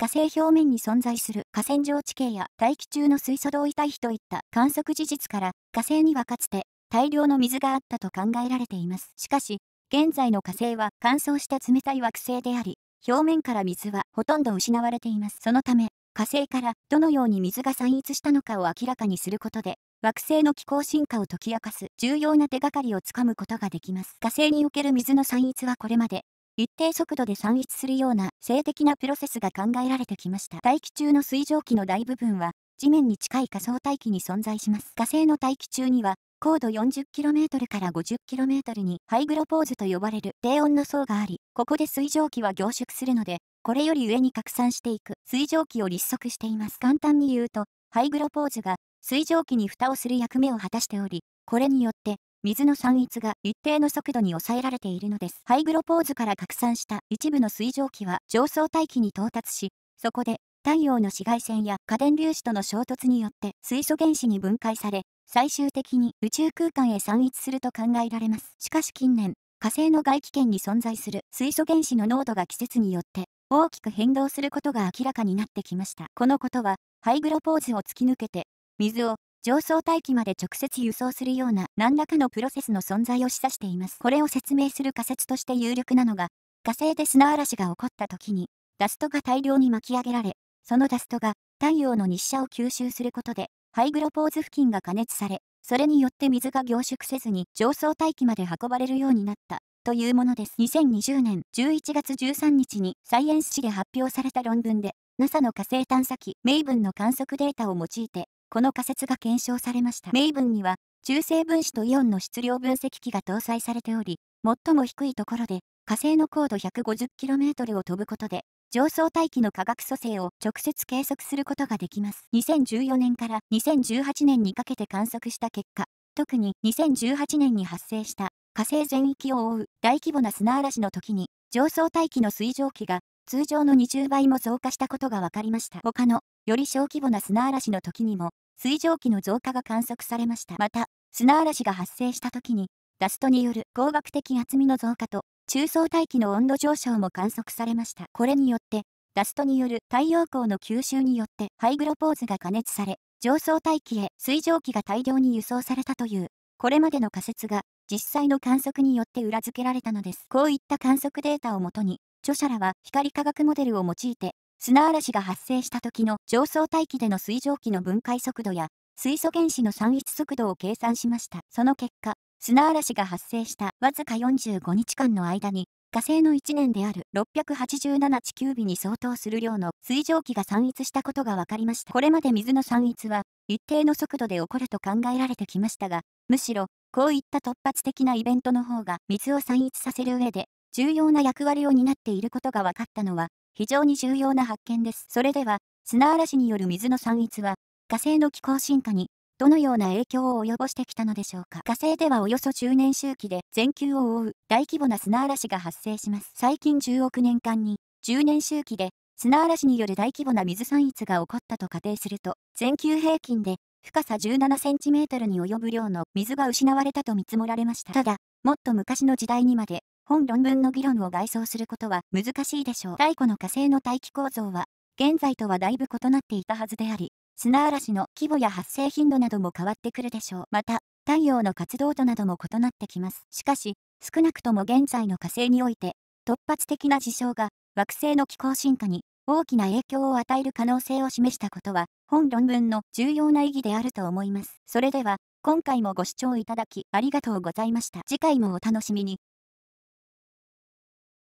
火星表面に存在する河川上地形や大気中の水素同位体比といった観測事実から火星にはかつて大量の水があったと考えられています。しかし、現在の火星は乾燥した冷たい惑星であり、表面から水はほとんど失われています。そのため、火星からどのように水が散逸したのかを明らかにすることで、惑星の気候進化を解き明かす重要な手がかりをつかむことができます。火星における水の散逸はこれまで一定速度で散逸するような性的なプロセスが考えられてきました。大気中の水蒸気の大部分は、地面に近い仮想大気に存在します。火星の大気中には、高度 40km から 50km にハイグロポーズと呼ばれる低温の層があり、ここで水蒸気は凝縮するので、これより上に拡散していく水蒸気を立足しています。簡単に言うと、ハイグロポーズが水蒸気に蓋をする役目を果たしており、これによって水の散逸が一定の速度に抑えられているのです。ハイグロポーズから拡散した一部の水蒸気は上層大気に到達し、そこで太陽の紫外線や家電粒子との衝突によって水素原子に分解され、最終的に宇宙空間へ散逸すると考えられます。しかし近年、火星の外気圏に存在する水素原子の濃度が季節によって大きく変動することが明らかになってきました。このことは、ハイグロポーズを突き抜けて、水を上層大気まで直接輸送するような何らかのプロセスの存在を示唆しています。これを説明する仮説として有力なのが、火星で砂嵐が起こった時に、ダストが大量に巻き上げられ、そのダストが太陽の日射を吸収することで、ハイグロポーズ付近が加熱され、それによって水が凝縮せずに上層大気まで運ばれるようになった。というものです。2020年11月13日にサイエンス誌で発表された論文で、NASA の火星探査機メイブンの観測データを用いて、この仮説が検証されました。メイブンには、中性分子とイオンの質量分析器が搭載されており、最も低いところで、火星の高度 150km を飛ぶことで、上層大気の化学組成を直接計測することができます。2014年から2018年にかけて観測した結果、特に2018年に発生した火星全域を覆う大規模な砂嵐の時に、上層大気の水蒸気が通常の20倍も増加したことが分かりました。他の、より小規模な砂嵐の時にも、水蒸気の増加が観測されました。また、砂嵐が発生した時に、ダストによる光学的厚みの増加と、中層大気の温度上昇も観測されました。これによって、ダストによる太陽光の吸収によってハイグロポーズが加熱され、上層大気へ水蒸気が大量に輸送されたという、これまでの仮説が実際の観測によって裏付けられたのです。こういった観測データをもとに、著者らは光化学モデルを用いて、砂嵐が発生した時の上層大気での水蒸気の分解速度や、水素原子の散逸速度を計算しました。その結果、砂嵐が発生したわずか45日間の間に、火星の1年である687地球日に相当する量の水蒸気が散逸したことが分かりました。これまで水の散逸は、一定の速度で起こると考えられてきましたが、むしろ、こういった突発的なイベントの方が水を散逸させる上で重要な役割を担っていることが分かったのは、非常に重要な発見です。それでは、砂嵐による水の散逸は、火星の気候進化に、どのような影響を及ぼしてきたのでしょうか。火星ではおよそ10年周期で全球を覆う大規模な砂嵐が発生します。最近10億年間に、10年周期で砂嵐による大規模な水散逸が起こったと仮定すると、全球平均で深さ17センチメートルに及ぶ量の水が失われたと見積もられました。ただ、もっと昔の時代にまで本論文の議論を外装することは難しいでしょう。太古の火星の大気構造は、現在とはだいぶ異なっていたはずであり、砂嵐の規模や発生頻度なども変わってくるでしょう。また、太陽の活動度なども異なってきます。しかし、少なくとも現在の火星において、突発的な事象が惑星の気候進化に大きな影響を与える可能性を示したことは、本論文の重要な意義であると思います。それでは、今回もご視聴いただきありがとうございました。次回もお楽しみに。